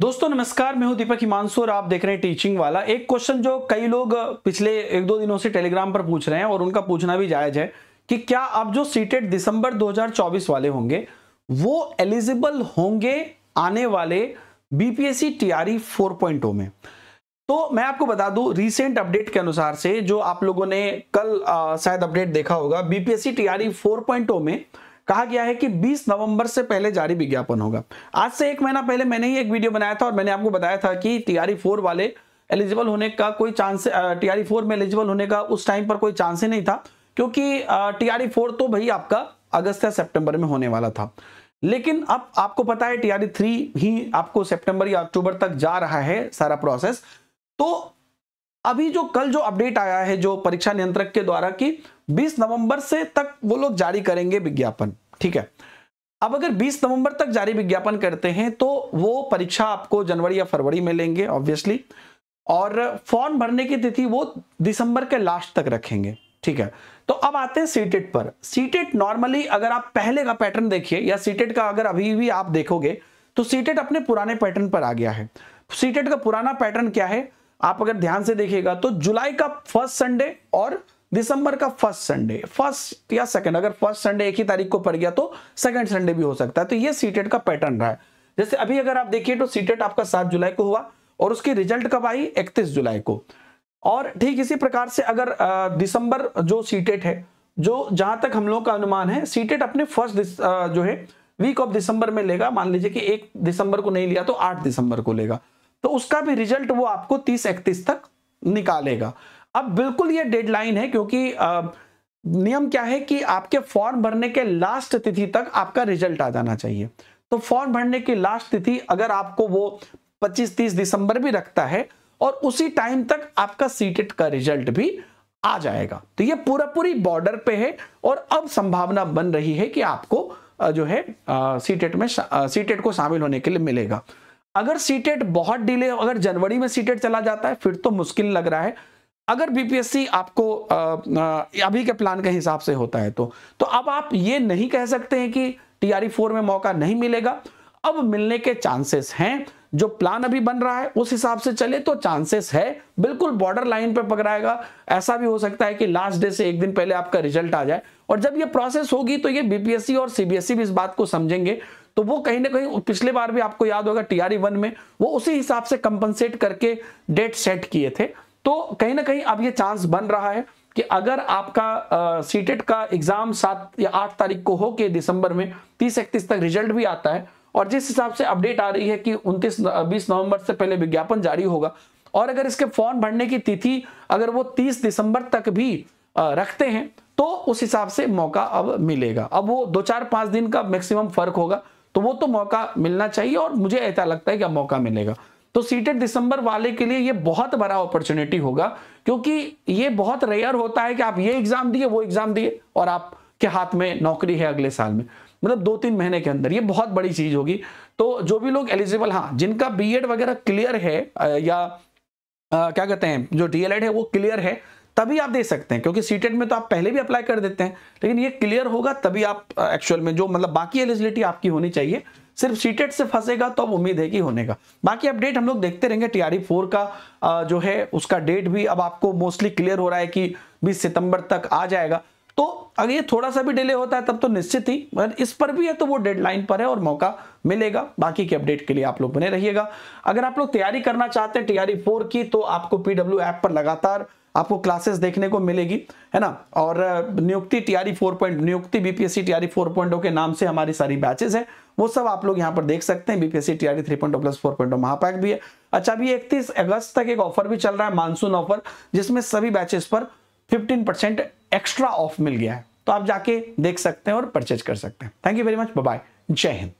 दोस्तों नमस्कार मैं हूं दीपक हिमांशु और आप देख रहे हैं टीचिंग वाला एक क्वेश्चन जो कई लोग पिछले एक दो दिनों से टेलीग्राम पर पूछ रहे हैं और उनका पूछना भी जायज है कि क्या आप जो सीटेड दिसंबर 2024 वाले होंगे वो एलिजिबल होंगे आने वाले बीपीएससी टीआरई 4.0 में तो मैं आपको बता दू रिसेंट अपडेट के अनुसार से जो आप लोगों ने कल शायद अपडेट देखा होगा बीपीएससी टीआरई फोर में कहा गया है कि 20 नवंबर से पहले जारी विज्ञापन होगा आज से एक महीना पहले मैंने ही एक वीडियो बनाया था और मैंने आपको बताया था कि टीआरई e फोर वाले एलिजिबल होने का कोई चांस टीआरई e फोर में एलिजिबल होने का उस टाइम पर कोई चांस ही नहीं था क्योंकि टीआरई e फोर तो भाई आपका अगस्त या सेप्टेम्बर में होने वाला था लेकिन अब आपको पता है टीआरई थ्री ही आपको सेप्टेम्बर या अक्टूबर तक जा रहा है सारा प्रोसेस तो अभी जो कल जो अपडेट आया है जो परीक्षा नियंत्रक के द्वारा की 20 नवंबर से तक वो लोग जारी करेंगे विज्ञापन ठीक है अब अगर 20 नवंबर तक जारी विज्ञापन करते हैं तो वो परीक्षा आपको जनवरी या फरवरी में लेंगे ऑब्वियसली और फॉर्म भरने की तिथि वो दिसंबर के लास्ट तक रखेंगे ठीक है तो अब आते हैं सीटेट पर सीटेट नॉर्मली अगर आप पहले का पैटर्न देखिए या सीटेट का अगर अभी भी आप देखोगे तो सीटेट अपने पुराने पैटर्न पर आ गया है सीटेट का पुराना पैटर्न क्या है आप अगर ध्यान से देखिएगा तो जुलाई का फर्स्ट संडे और दिसंबर का फर्स्ट संडे फर्स्ट या सेकंड अगर फर्स्ट संडे एक ही तारीख को पड़ गया तो सेकंड संडे भी हो सकता है तो ये सीटेट का पैटर्न रहा है जैसे अभी अगर आप देखिए तो सीटेट आपका सात जुलाई को हुआ और उसकी रिजल्ट कब आई इकतीस जुलाई को और ठीक इसी प्रकार से अगर दिसंबर जो सीटेट है जो जहां तक हम लोग का अनुमान है सीटेट अपने फर्स्ट जो है वीक ऑफ दिसंबर में लेगा मान लीजिए कि एक दिसंबर को नहीं लिया तो आठ दिसंबर को लेगा तो उसका भी रिजल्ट वो आपको तीस इकतीस तक निकालेगा अब बिल्कुल ये डेडलाइन है क्योंकि नियम क्या है कि आपके फॉर्म भरने के लास्ट तिथि तक आपका रिजल्ट आ जाना चाहिए तो फॉर्म भरने की लास्ट तिथि अगर आपको वो 25-30 दिसंबर भी रखता है और उसी टाइम तक आपका सीटेट का रिजल्ट भी आ जाएगा तो ये पूरा पूरी बॉर्डर पे है और अब संभावना बन रही है कि आपको जो है सीटेट में सीटेट को शामिल होने के लिए मिलेगा अगर सीटेट बहुत डिले अगर जनवरी में सीटेट चला जाता है फिर तो मुश्किल लग रहा है अगर बीपीएससी आपको अभी के प्लान के हिसाब से होता है तो तो अब आप ये नहीं कह सकते हैं कि टीआरई फोर e में मौका नहीं मिलेगा अब मिलने के चांसेस हैं जो प्लान अभी बन रहा है उस हिसाब से चले तो चांसेस है बिल्कुल बॉर्डर लाइन पे पकड़ाएगा ऐसा भी हो सकता है कि लास्ट डे से एक दिन पहले आपका रिजल्ट आ जाए और जब ये प्रोसेस होगी तो ये बीपीएससी और सीबीएसई e भी इस बात को समझेंगे तो वो कहीं ना कहीं पिछले बार भी आपको याद होगा टीआरई वन e में वो उसी हिसाब से कंपनसेट करके डेट सेट किए थे तो कहीं ना कहीं अब ये चांस बन रहा है कि अगर आपका सीटेट e का एग्जाम सात या आठ तारीख को होके दिसंबर में तीस इकतीस तक रिजल्ट भी आता है और जिस हिसाब से अपडेट आ रही है कि उनतीस बीस नवंबर से पहले विज्ञापन जारी होगा और अगर इसके फॉर्म भरने की तिथि अगर वो तीस दिसंबर तक भी रखते हैं तो उस हिसाब से मौका अब मिलेगा अब वो दो चार पांच दिन का मैक्सिमम फर्क होगा तो वो तो मौका मिलना चाहिए और मुझे ऐसा लगता है कि अब मौका मिलेगा तो सीटेड दिसंबर वाले के लिए ये बहुत बड़ा अपॉर्चुनिटी होगा क्योंकि ये बहुत रेयर होता है कि आप ये एग्जाम दिए वो एग्जाम दिए और आपके हाथ में नौकरी है अगले साल में मतलब दो तीन महीने के अंदर ये बहुत बड़ी चीज होगी तो जो भी लोग एलिजिबल हाँ जिनका बी वगैरह क्लियर है या आ, क्या कहते हैं जो डीएलएड है वो क्लियर है तभी आप दे सकते हैं क्योंकि सीटेड में तो आप पहले भी अप्लाई कर देते हैं लेकिन ये क्लियर होगा तभी आप एक्चुअल में जो मतलब बाकी एलिजिबिलिटी आपकी होनी चाहिए सिर्फ सीटेट से फंसेगा तो अब उम्मीद है कि होने का बाकी अपडेट हम लोग देखते रहेंगे टीआरई फोर का जो है उसका डेट भी अब आपको मोस्टली क्लियर हो रहा है कि बीस सितंबर तक आ जाएगा तो अगर ये थोड़ा सा भी डिले होता है तब तो निश्चित ही मगर इस पर भी है तो वो डेडलाइन पर है और मौका मिलेगा बाकी के अपडेट के लिए आप लोग बने रहिएगा अगर आप लोग तैयारी करना चाहते हैं टीआरई फोर की तो आपको पीडब्ल्यू ऐप पर लगातार आपको क्लासेस देखने को मिलेगी है ना और नियुक्ति टीआरई फोर पॉइंट नियुक्ति बीपीएससी टीआरई फोर पॉइंट के नाम से हमारी सारी बैचेस है वो सब आप लोग यहाँ पर देख सकते हैं BPSC TRE three point plus four point महापैक भी है अच्छा अभी इकतीस अगस्त तक एक ऑफर भी चल रहा है मानसून ऑफर जिसमें सभी बैचेस पर फिफ्टीन परसेंट एक्स्ट्रा ऑफ मिल गया है तो आप जाके देख सकते हैं और परचेज कर सकते हैं thank you very much bye Jai Hind